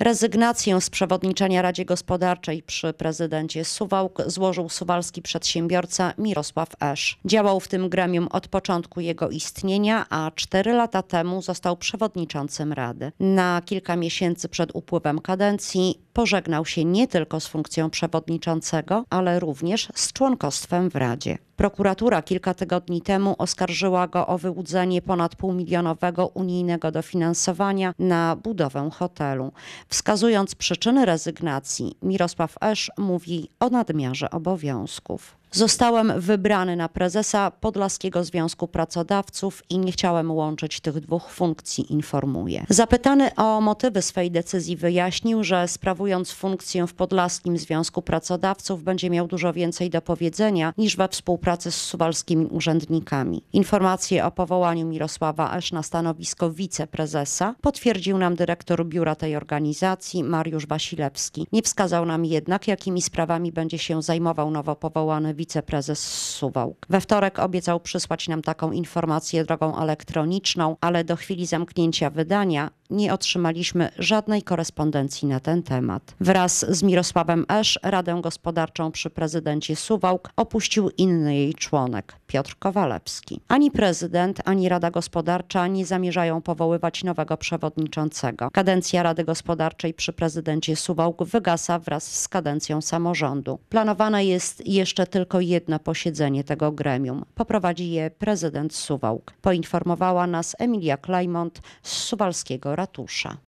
Rezygnację z przewodniczenia Radzie Gospodarczej przy prezydencie Suwałk złożył suwalski przedsiębiorca Mirosław Esz. Działał w tym gremium od początku jego istnienia, a cztery lata temu został przewodniczącym Rady. Na kilka miesięcy przed upływem kadencji pożegnał się nie tylko z funkcją przewodniczącego, ale również z członkostwem w Radzie. Prokuratura kilka tygodni temu oskarżyła go o wyłudzenie ponad półmilionowego unijnego dofinansowania na budowę hotelu. Wskazując przyczyny rezygnacji, Mirosław Esz mówi o nadmiarze obowiązków. Zostałem wybrany na prezesa Podlaskiego Związku Pracodawców i nie chciałem łączyć tych dwóch funkcji, informuje. Zapytany o motywy swej decyzji wyjaśnił, że sprawując funkcję w Podlaskim Związku Pracodawców będzie miał dużo więcej do powiedzenia niż we współpracy z suwalskimi urzędnikami. Informacje o powołaniu Mirosława Esz na stanowisko wiceprezesa potwierdził nam dyrektor biura tej organizacji Mariusz Wasilewski. Nie wskazał nam jednak, jakimi sprawami będzie się zajmował nowo powołany wiceprezes Suwałk. We wtorek obiecał przysłać nam taką informację drogą elektroniczną, ale do chwili zamknięcia wydania nie otrzymaliśmy żadnej korespondencji na ten temat. Wraz z Mirosławem Esz Radę Gospodarczą przy prezydencie Suwałk opuścił inny jej członek, Piotr Kowalewski. Ani prezydent, ani Rada Gospodarcza nie zamierzają powoływać nowego przewodniczącego. Kadencja Rady Gospodarczej przy prezydencie Suwałk wygasa wraz z kadencją samorządu. Planowane jest jeszcze tylko tylko jedno posiedzenie tego gremium. Poprowadzi je prezydent Suwałk. Poinformowała nas Emilia Klejmont z suwalskiego ratusza.